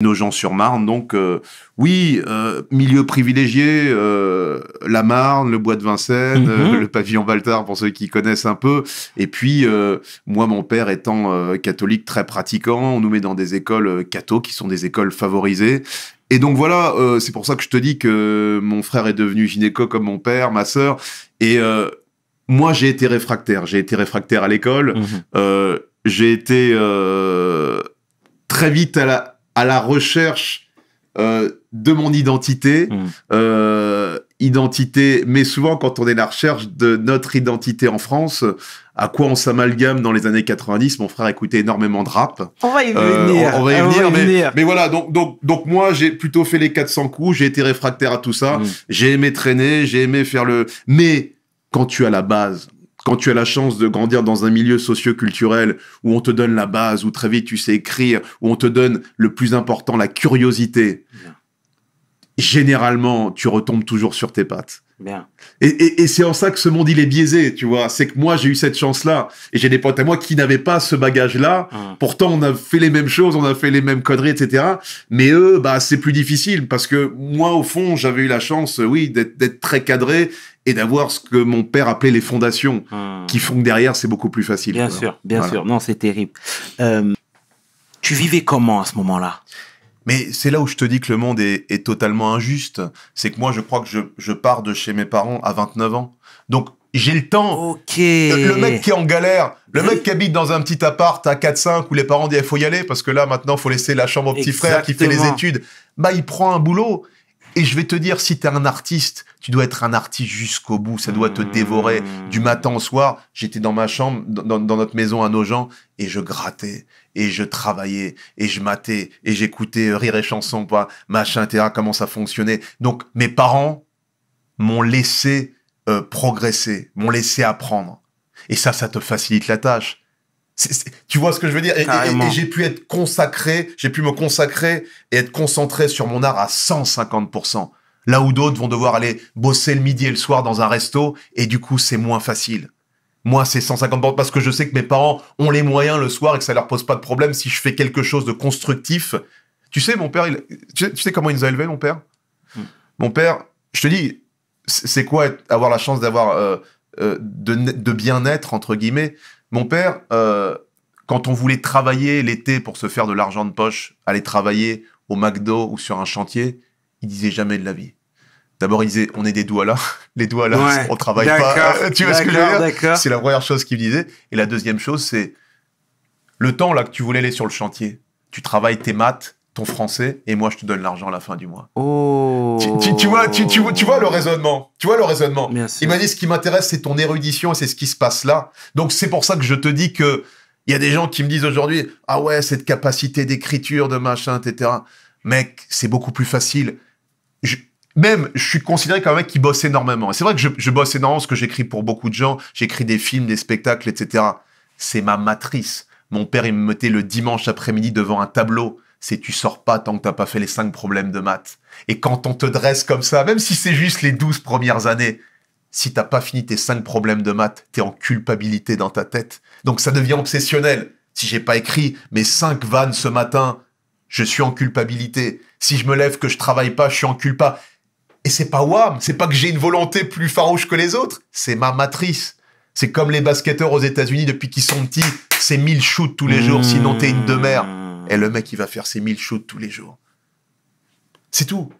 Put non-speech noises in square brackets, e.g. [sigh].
nos gens sur Marne. Donc euh, oui, euh, milieu privilégié, euh, la Marne, le bois de Vincennes, mhm. le pavillon Baltard pour ceux qui connaissent un peu. Et puis moi, mon père étant catholique très pratiquant, on nous met dans des écoles cathos qui sont des écoles favorisées. Et donc voilà, c'est pour ça que je te dis que mon frère est devenu gynéco comme mon père, ma sœur. Et moi, j'ai été réfractaire. J'ai été réfractaire à l'école. Mhm. j'ai été très vite à la à la recherche euh, de mon identité, hmm. euh, identité, mais souvent quand on est à la recherche de notre identité en France, à quoi on s'amalgame dans les années 90, mon frère écoutait énormément de rap. On va y venir. mais, voilà, donc, donc, donc moi j'ai plutôt fait les 400 coups, j'ai été réfractaire à tout ça, hmm. j'ai aimé traîner, j'ai aimé faire le... Mais quand tu as la base, quand tu as la chance de grandir dans un milieu socio-culturel où on te donne la base, où très vite tu sais écrire, où on te donne le plus important, la curiosité, généralement, tu retombes toujours sur tes pattes. Et, c'est en ça que ce monde, il est biaisé, tu vois. C'est que moi, j'ai eu cette chance-là. Et j'ai des potes à moi qui n'avaient pas ce bagage-là. Ah. Pourtant, on a fait les mêmes choses, on a fait les mêmes conneries, etc. Mais eux, bah, c'est plus difficile parce que moi, au fond, j'avais eu la chance, euh, oui, d'être très cadré et d'avoir ce que mon père appelait les fondations ah. qui font que derrière, c'est beaucoup plus facile. Bien sûr, bien sûr. Non, c'est terrible. Euh, tu vivais comment à ce moment-là mais c'est là où je te dis que le monde est, totalement injuste. C'est que moi, je crois que je, pars de chez mes parents à 29 ans. Donc, j'ai le temps. Ok. Le, mec qui est en galère, le mec qui habite dans un petit appart à 4-5 où les parents disent il eh, faut y aller parce que là, maintenant, faut laisser la chambre au petit frère qui fait les études. Bah, il prend un boulot. Et je vais te dire, si t'es un artiste, tu dois être un artiste jusqu'au bout. Ça doit te mmh. dévorer du matin au soir. J'étais dans ma chambre, dans, notre maison à gens, et je grattais, et je travaillais, et je matais, et j'écoutais euh, rire et chansons, pas machin, etc. Comment ça fonctionnait. Donc mes parents m'ont laissé euh, progresser, m'ont laissé apprendre. Et ça, ça te facilite la tâche tu vois ce que je veux dire Et, j'ai pu être consacré, j'ai pu me consacrer et être concentré sur mon art à 150%. Là où d'autres vont devoir aller bosser le midi et le soir dans un resto, et du coup, c'est moins facile. Moi, c'est 150% parce que je sais que mes parents ont les moyens le soir et que ça leur pose pas de problème si je fais quelque chose de constructif. Tu sais, mon père, il, tu, sais, comment il nous a élevés, mon père hmm. Mon père, je te dis, c'est quoi avoir la chance d'avoir euh, euh, de bien-être, entre guillemets mon père, euh, quand on voulait travailler l'été pour se faire de l'argent de poche, aller travailler au McDo ou sur un chantier, il disait jamais de la vie. D'abord, il disait, on est des doigts là, [laughs] Les doigts là, on travaille pas. [laughs] tu vois ce que je veux C'est la première chose qu'il disait. Et la deuxième chose, c'est le temps là que tu voulais aller sur le chantier. Tu travailles tes maths, français et moi je te donne l'argent à la fin du mois. Oh. Tu, vois, tu, vois le raisonnement. Tu vois le raisonnement. Il m'a dit ce qui m'intéresse c'est ton érudition et c'est ce qui se passe là. Donc c'est pour ça que je te dis que il y a des gens qui me disent aujourd'hui ah ouais cette capacité d'écriture de machin etc. Mec c'est beaucoup plus facile. même, je suis considéré comme un mec qui bosse énormément. C'est vrai que je, je bosse énormément ce que j'écris pour beaucoup de gens. J'écris des films, des spectacles, etc. C'est ma matrice. Mon père, il me mettait le dimanche après-midi devant un tableau c'est tu sors pas tant que t'as pas fait les cinq problèmes de maths. Et quand on te dresse comme ça, même si c'est juste les douze premières années, si t'as pas fini tes cinq problèmes de maths, t'es en culpabilité dans ta tête. Donc ça devient obsessionnel. Si j'ai pas écrit mes cinq vannes ce matin, je suis en culpabilité. Si je me lève que je travaille pas, je suis en culpa. Et c'est pas wham, c'est pas que j'ai une volonté plus farouche que les autres, c'est ma matrice. C'est comme les basketteurs aux États-Unis depuis qu'ils sont petits, c'est 1000 shoots tous les jours, sinon t'es une demeure. Et le mec, il va faire ses mille shoots tous les jours. C'est tout.